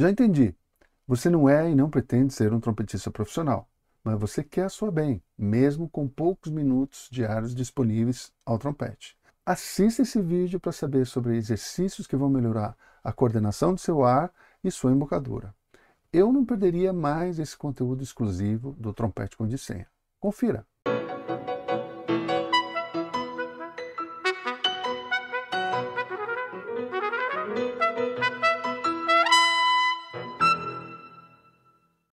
Já entendi. Você não é e não pretende ser um trompetista profissional, mas você quer sua bem, mesmo com poucos minutos diários disponíveis ao trompete. Assista esse vídeo para saber sobre exercícios que vão melhorar a coordenação do seu ar e sua embocadura. Eu não perderia mais esse conteúdo exclusivo do Trompete com Dissenha. Confira!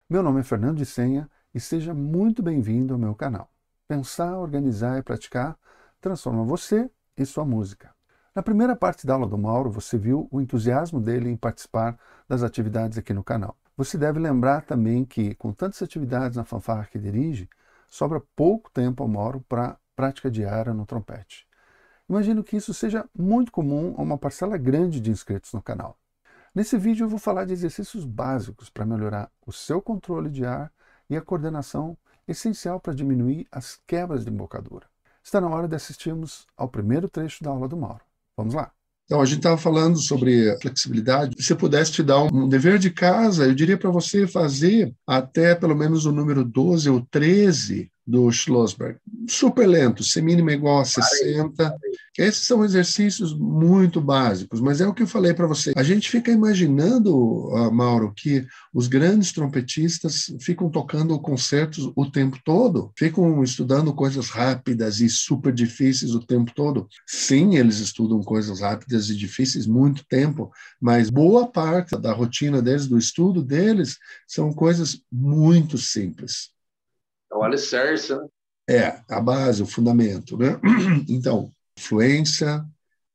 Meu nome é Fernando de Senha e seja muito bem-vindo ao meu canal. Pensar, organizar e praticar transforma você e sua música. Na primeira parte da aula do Mauro, você viu o entusiasmo dele em participar das atividades aqui no canal. Você deve lembrar também que, com tantas atividades na fanfarra que dirige, sobra pouco tempo ao Mauro para prática diária no trompete. Imagino que isso seja muito comum a uma parcela grande de inscritos no canal. Nesse vídeo eu vou falar de exercícios básicos para melhorar o seu controle de ar e a coordenação essencial para diminuir as quebras de embocadura. Está na hora de assistirmos ao primeiro trecho da aula do Mauro. Vamos lá! Então, a gente estava falando sobre flexibilidade. Se pudesse te dar um dever de casa, eu diria para você fazer até pelo menos o número 12 ou 13 do Schlossberg. Super lento, semínima igual a 60. Esses são exercícios muito básicos, mas é o que eu falei para você. A gente fica imaginando, ah, Mauro, que os grandes trompetistas ficam tocando concertos o tempo todo, ficam estudando coisas rápidas e super difíceis o tempo todo. Sim, eles estudam coisas rápidas e difíceis muito tempo, mas boa parte da rotina deles, do estudo deles, são coisas muito simples é o alicerce, né? É, a base, o fundamento, né? Então, fluência,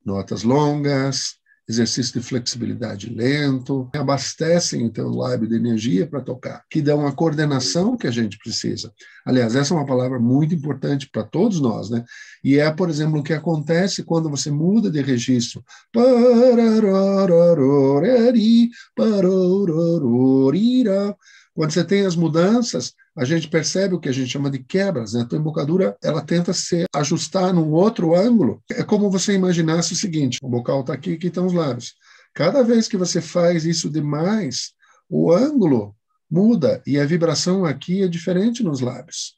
notas longas, exercício de flexibilidade lento, abastecem então, o teu lábio de energia para tocar, que dão a coordenação que a gente precisa. Aliás, essa é uma palavra muito importante para todos nós, né? E é, por exemplo, o que acontece quando você muda de registro. Quando você tem as mudanças, a gente percebe o que a gente chama de quebras. Né? A tua embocadura ela tenta se ajustar num outro ângulo. É como você imaginasse o seguinte: o bocal está aqui, aqui estão tá os lábios. Cada vez que você faz isso demais, o ângulo muda e a vibração aqui é diferente nos lábios.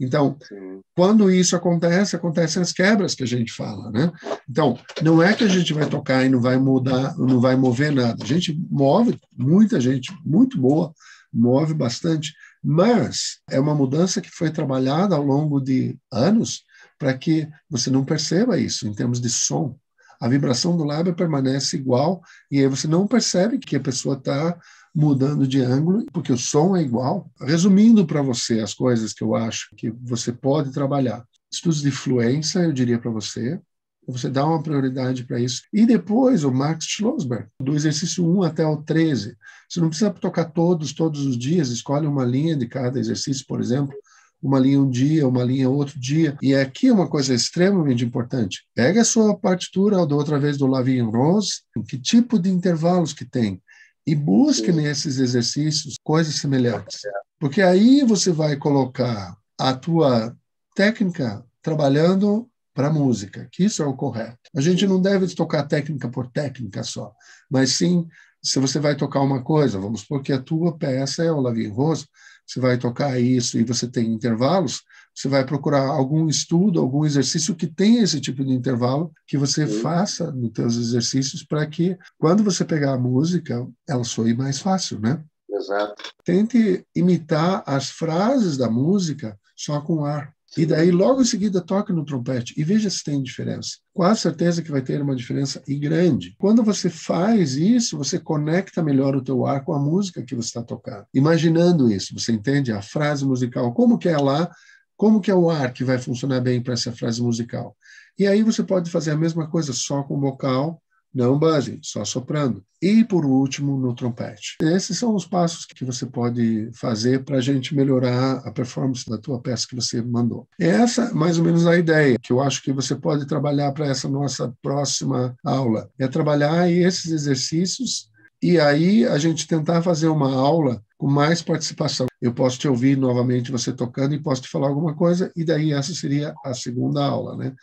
Então, Sim. quando isso acontece, acontecem as quebras que a gente fala, né? Então, não é que a gente vai tocar e não vai mudar, não vai mover nada. A gente move, muita gente muito boa move bastante, mas é uma mudança que foi trabalhada ao longo de anos para que você não perceba isso em termos de som. A vibração do lábio permanece igual e aí você não percebe que a pessoa está mudando de ângulo, porque o som é igual. Resumindo para você as coisas que eu acho que você pode trabalhar. Estudos de fluência, eu diria para você, você dá uma prioridade para isso. E depois o Max Schlossberg, do exercício 1 até o 13. Você não precisa tocar todos, todos os dias, escolhe uma linha de cada exercício, por exemplo, uma linha um dia, uma linha outro dia. E aqui é uma coisa extremamente importante. Pega a sua partitura da outra vez do Lavin Rose, que tipo de intervalos que tem, e busque nesses exercícios coisas semelhantes. Porque aí você vai colocar a tua técnica trabalhando para a música, que isso é o correto. A gente não deve tocar técnica por técnica só, mas sim, se você vai tocar uma coisa, vamos supor que a tua peça é o Lavin Rosa, você vai tocar isso e você tem intervalos, você vai procurar algum estudo, algum exercício que tenha esse tipo de intervalo, que você Sim. faça nos seus exercícios para que, quando você pegar a música, ela soe mais fácil, né? Exato. Tente imitar as frases da música só com ar. E daí, logo em seguida, toque no trompete e veja se tem diferença. Quase certeza que vai ter uma diferença e grande. Quando você faz isso, você conecta melhor o teu ar com a música que você está tocando. Imaginando isso, você entende a frase musical, como que é lá, como que é o ar que vai funcionar bem para essa frase musical. E aí você pode fazer a mesma coisa só com o vocal, não base, só soprando. E, por último, no trompete. Esses são os passos que você pode fazer para a gente melhorar a performance da tua peça que você mandou. Essa, mais ou menos, a ideia que eu acho que você pode trabalhar para essa nossa próxima aula. É trabalhar esses exercícios e aí a gente tentar fazer uma aula com mais participação. Eu posso te ouvir novamente você tocando e posso te falar alguma coisa, e daí essa seria a segunda aula, né?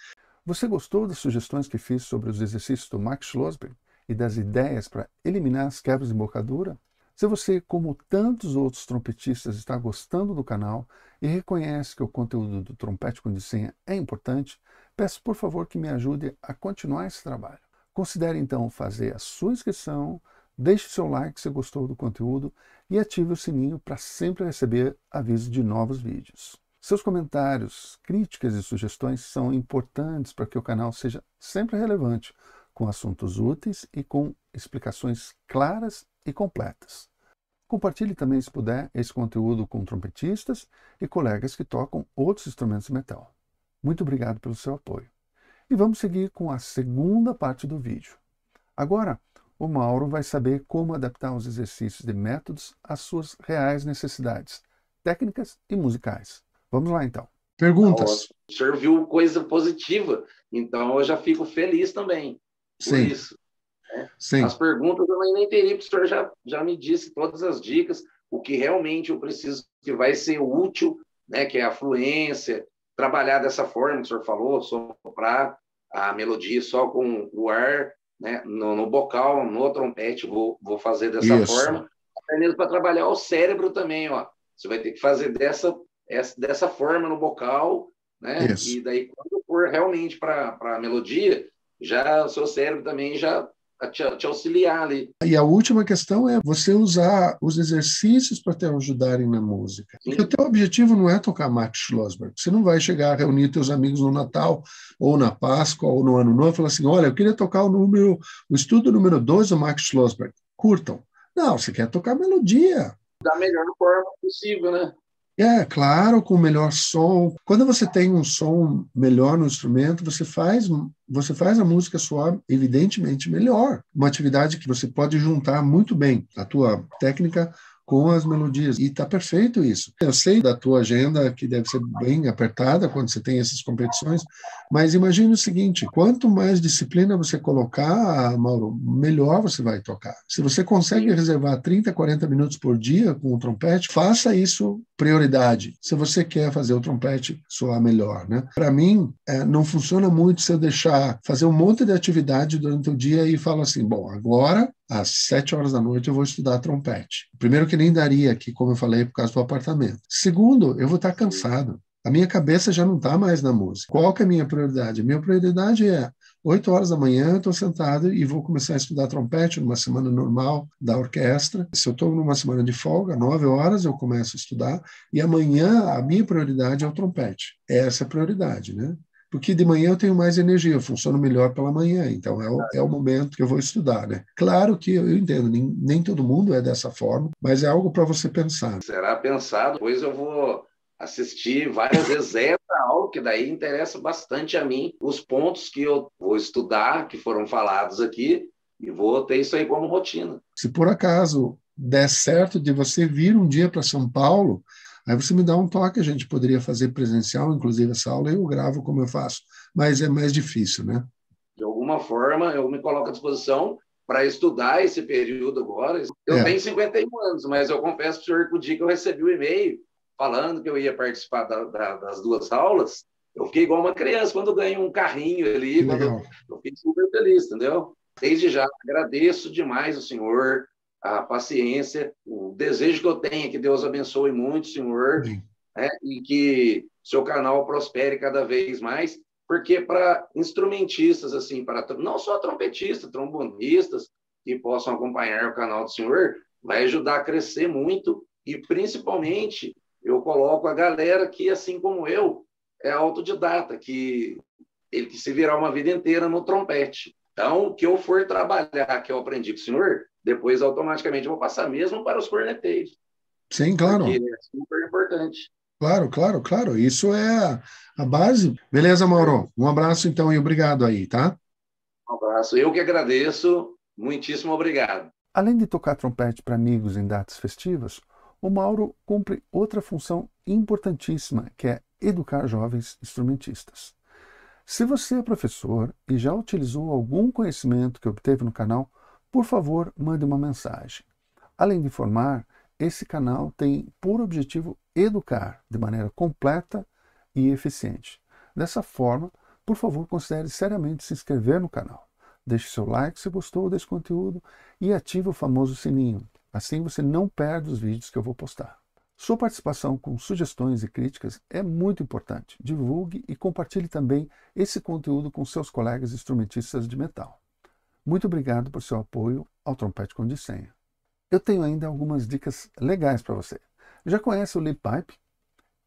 Você gostou das sugestões que fiz sobre os exercícios do Max Schlossberg e das ideias para eliminar as quebras de embocadura? Se você, como tantos outros trompetistas, está gostando do canal e reconhece que o conteúdo do Trompete com Dissenha é importante, peço por favor que me ajude a continuar esse trabalho. Considere então fazer a sua inscrição, deixe seu like se gostou do conteúdo e ative o sininho para sempre receber avisos de novos vídeos. Seus comentários, críticas e sugestões são importantes para que o canal seja sempre relevante, com assuntos úteis e com explicações claras e completas. Compartilhe também, se puder, esse conteúdo com trompetistas e colegas que tocam outros instrumentos de metal. Muito obrigado pelo seu apoio. E vamos seguir com a segunda parte do vídeo. Agora, o Mauro vai saber como adaptar os exercícios de métodos às suas reais necessidades técnicas e musicais. Vamos lá, então. Perguntas. Então, o senhor viu coisa positiva, então eu já fico feliz também por Sim. isso. Né? Sim. As perguntas eu nem teria, porque o senhor já, já me disse todas as dicas, o que realmente eu preciso que vai ser útil, né? que é a fluência, trabalhar dessa forma que o senhor falou, soprar a melodia só com o ar, né? no, no bocal, no trompete, vou, vou fazer dessa isso. forma. Até mesmo para trabalhar o cérebro também, ó. Você vai ter que fazer dessa essa, dessa forma no bocal, né? Isso. E daí, quando for realmente para a melodia, já o seu cérebro também já te, te, auxiliar ali. E a última questão é você usar os exercícios para te ajudarem na música. Sim. Porque o teu objetivo não é tocar Max Schlossberg. Você não vai chegar a reunir teus amigos no Natal, ou na Páscoa, ou no Ano Novo, e falar assim, olha, eu queria tocar o número, o estudo número 2 do Max Schlossberg. Curtam. Não, você quer tocar melodia. Da melhor forma possível, né? É, claro, com melhor som. Quando você tem um som melhor no instrumento, você faz você faz a música soar evidentemente melhor. Uma atividade que você pode juntar muito bem a tua técnica com as melodias. E está perfeito isso. Eu sei da tua agenda que deve ser bem apertada quando você tem essas competições, mas imagine o seguinte: quanto mais disciplina você colocar, Mauro, melhor você vai tocar. Se você consegue reservar 30, 40 minutos por dia com o trompete, faça isso prioridade. Se você quer fazer o trompete soar melhor, né? Para mim, é, não funciona muito se eu deixar fazer um monte de atividade durante o dia e falo assim: bom, agora às sete horas da noite eu vou estudar trompete. Primeiro que nem daria aqui, como eu falei, por causa do apartamento. Segundo, eu vou estar cansado. A minha cabeça já não está mais na música. Qual que é a minha prioridade? A minha prioridade é 8 horas da manhã eu estou sentado e vou começar a estudar trompete numa semana normal da orquestra. Se eu estou numa semana de folga, 9 horas eu começo a estudar e amanhã a minha prioridade é o trompete. Essa é a prioridade, né? Porque de manhã eu tenho mais energia, eu funciono melhor pela manhã, então é o, é o momento que eu vou estudar, né? Claro que eu entendo, nem, nem todo mundo é dessa forma, mas é algo para você pensar. Será pensado, pois eu vou assisti várias vezes essa aula, que daí interessa bastante a mim os pontos que eu vou estudar, que foram falados aqui, e vou ter isso aí como rotina. Se por acaso der certo de você vir um dia para São Paulo, aí você me dá um toque, a gente poderia fazer presencial, inclusive essa aula eu gravo como eu faço, mas é mais difícil, né? De alguma forma, eu me coloco à disposição para estudar esse período agora. Eu é. tenho 51 anos, mas eu confesso para o senhor que o dia que eu recebi o e-mail, falando que eu ia participar da, da, das duas aulas, eu fiquei igual uma criança quando ganho um carrinho ali. Eu, eu fiquei super feliz, entendeu? Desde já, agradeço demais o senhor, a paciência, o desejo que eu tenho é que Deus abençoe muito o senhor né? e que seu canal prospere cada vez mais, porque para instrumentistas, assim, para não só trompetistas, trombonistas que possam acompanhar o canal do senhor, vai ajudar a crescer muito e principalmente eu coloco a galera que, assim como eu, é autodidata, que ele que se virar uma vida inteira no trompete. Então, o que eu for trabalhar, que eu aprendi com o senhor, depois automaticamente eu vou passar mesmo para os corneteiros. Sim, claro. Porque é super importante. Claro, claro, claro. Isso é a base. Beleza, Mauro? Um abraço então e obrigado aí, tá? Um abraço. Eu que agradeço. Muitíssimo obrigado. Além de tocar trompete para amigos em datas festivas, o Mauro cumpre outra função importantíssima, que é educar jovens instrumentistas. Se você é professor e já utilizou algum conhecimento que obteve no canal, por favor, mande uma mensagem. Além de informar, esse canal tem por objetivo educar de maneira completa e eficiente. Dessa forma, por favor, considere seriamente se inscrever no canal. Deixe seu like se gostou desse conteúdo e ative o famoso sininho Assim você não perde os vídeos que eu vou postar. Sua participação com sugestões e críticas é muito importante. Divulgue e compartilhe também esse conteúdo com seus colegas instrumentistas de metal. Muito obrigado por seu apoio ao Trompete com Dissenha. Eu tenho ainda algumas dicas legais para você. Já conhece o Lip Pipe?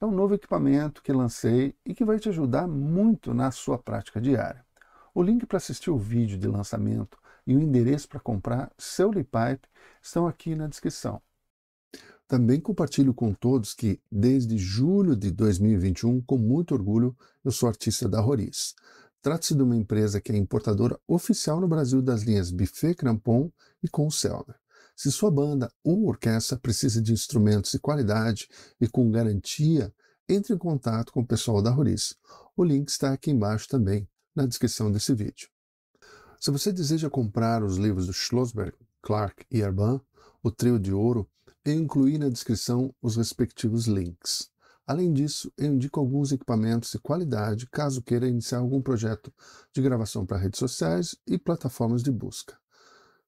É um novo equipamento que lancei e que vai te ajudar muito na sua prática diária. O link para assistir o vídeo de lançamento e o endereço para comprar seu Lipipe estão aqui na descrição. Também compartilho com todos que, desde julho de 2021, com muito orgulho, eu sou artista da Roriz. Trata-se de uma empresa que é importadora oficial no Brasil das linhas Buffet Crampon e Concelner. Se sua banda ou orquestra precisa de instrumentos de qualidade e com garantia, entre em contato com o pessoal da Roriz. O link está aqui embaixo também, na descrição desse vídeo. Se você deseja comprar os livros do Schlossberg, Clark e Arban, o Trio de Ouro, eu incluí na descrição os respectivos links. Além disso, eu indico alguns equipamentos de qualidade caso queira iniciar algum projeto de gravação para redes sociais e plataformas de busca.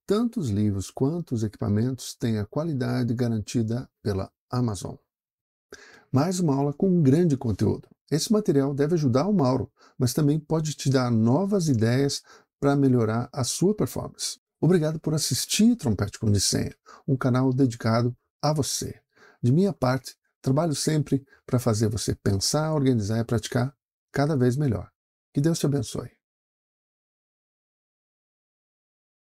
Tanto os livros quanto os equipamentos têm a qualidade garantida pela Amazon. Mais uma aula com um grande conteúdo. Esse material deve ajudar o Mauro, mas também pode te dar novas ideias para melhorar a sua performance. Obrigado por assistir Trompete com Senha, um canal dedicado a você. De minha parte, trabalho sempre para fazer você pensar, organizar e praticar cada vez melhor. Que Deus te abençoe.